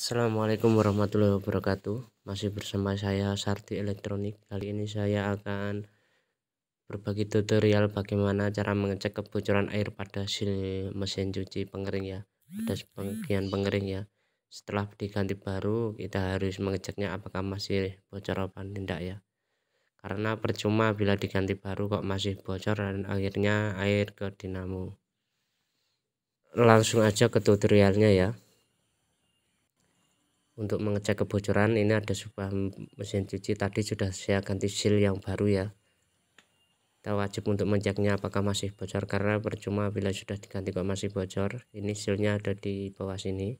Assalamualaikum warahmatullahi wabarakatuh Masih bersama saya Sarti Elektronik Kali ini saya akan berbagi tutorial bagaimana cara mengecek kebocoran air pada mesin cuci pengering ya Pada bagian pengering ya Setelah diganti baru kita harus mengeceknya apakah masih bocor apa tidak ya Karena percuma bila diganti baru kok masih bocor dan akhirnya air ke dinamo Langsung aja ke tutorialnya ya untuk mengecek kebocoran ini ada sebuah mesin cuci tadi sudah saya ganti seal yang baru ya kita wajib untuk menceknya apakah masih bocor karena percuma bila sudah diganti kok masih bocor ini sealnya ada di bawah sini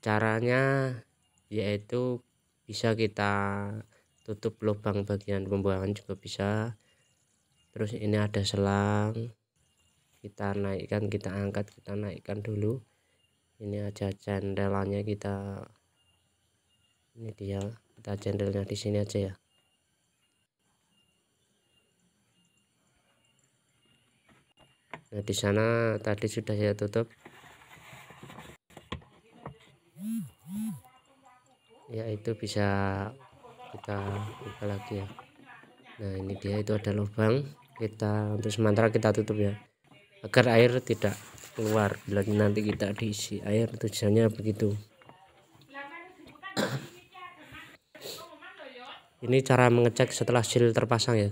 caranya yaitu bisa kita tutup lubang bagian pembuangan juga bisa terus ini ada selang kita naikkan kita angkat kita naikkan dulu ini aja jendelanya kita ini dia kita jendelnya di sini aja ya nah di sana tadi sudah saya tutup ya itu bisa kita buka lagi ya nah ini dia itu ada lubang kita untuk sementara kita tutup ya agar air tidak keluar bila nanti kita diisi air tujuannya begitu ini cara mengecek setelah seal terpasang ya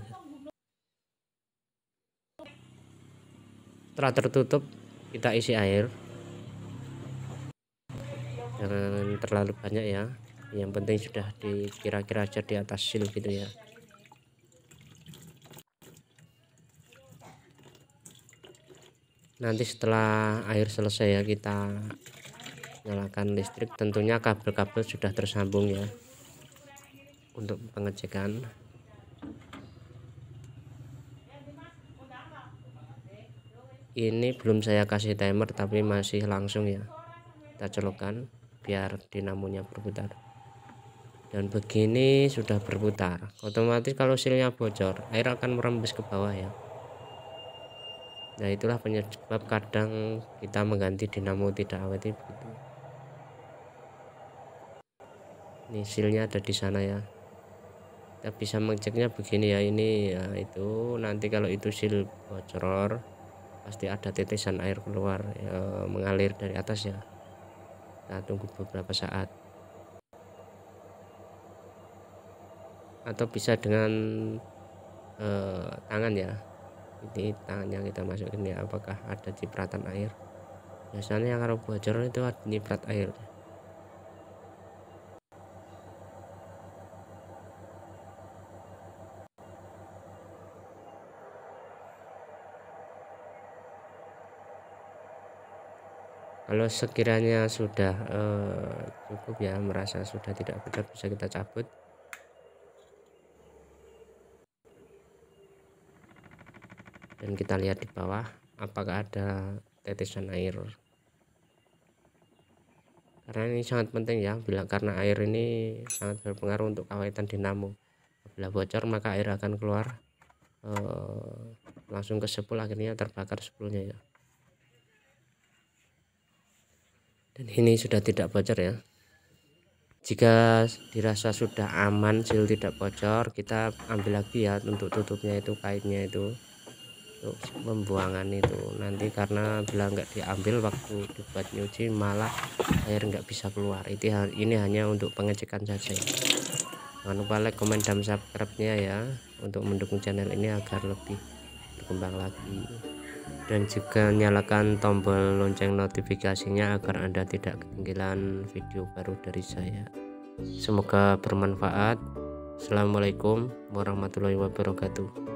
setelah tertutup kita isi air jangan terlalu banyak ya yang penting sudah dikira-kira jadi atas seal gitu ya nanti setelah air selesai ya kita nyalakan listrik tentunya kabel-kabel sudah tersambung ya untuk pengecekan ini belum saya kasih timer tapi masih langsung ya kita colokan biar dinamonya berputar dan begini sudah berputar otomatis kalau silnya bocor air akan merembes ke bawah ya Nah itulah penyebab kadang kita mengganti dinamo tidak awet itu. Ini silnya ada di sana ya. Kita bisa mengeceknya begini ya ini ya itu nanti kalau itu sil bocor pasti ada tetesan air keluar ya, mengalir dari atas ya. Kita tunggu beberapa saat. Atau bisa dengan eh, tangan ya ini tangannya kita masukin ya apakah ada cipratan air biasanya kalau bocor itu ada nyiprat air kalau sekiranya sudah eh, cukup ya merasa sudah tidak benar bisa kita cabut dan kita lihat di bawah apakah ada tetesan air karena ini sangat penting ya bila karena air ini sangat berpengaruh untuk kawitan dinamo bila bocor maka air akan keluar eh, langsung ke sepul akhirnya terbakar sepulnya ya dan ini sudah tidak bocor ya jika dirasa sudah aman seal tidak bocor kita ambil lagi ya untuk tutupnya itu kainnya itu untuk pembuangan itu nanti karena bila nggak diambil waktu dibuat nyuci malah air nggak bisa keluar itu ini hanya untuk pengecekan saja jangan lupa like comment dan subscribe nya ya untuk mendukung channel ini agar lebih berkembang lagi dan juga nyalakan tombol lonceng notifikasinya agar anda tidak ketinggalan video baru dari saya semoga bermanfaat Assalamualaikum warahmatullahi wabarakatuh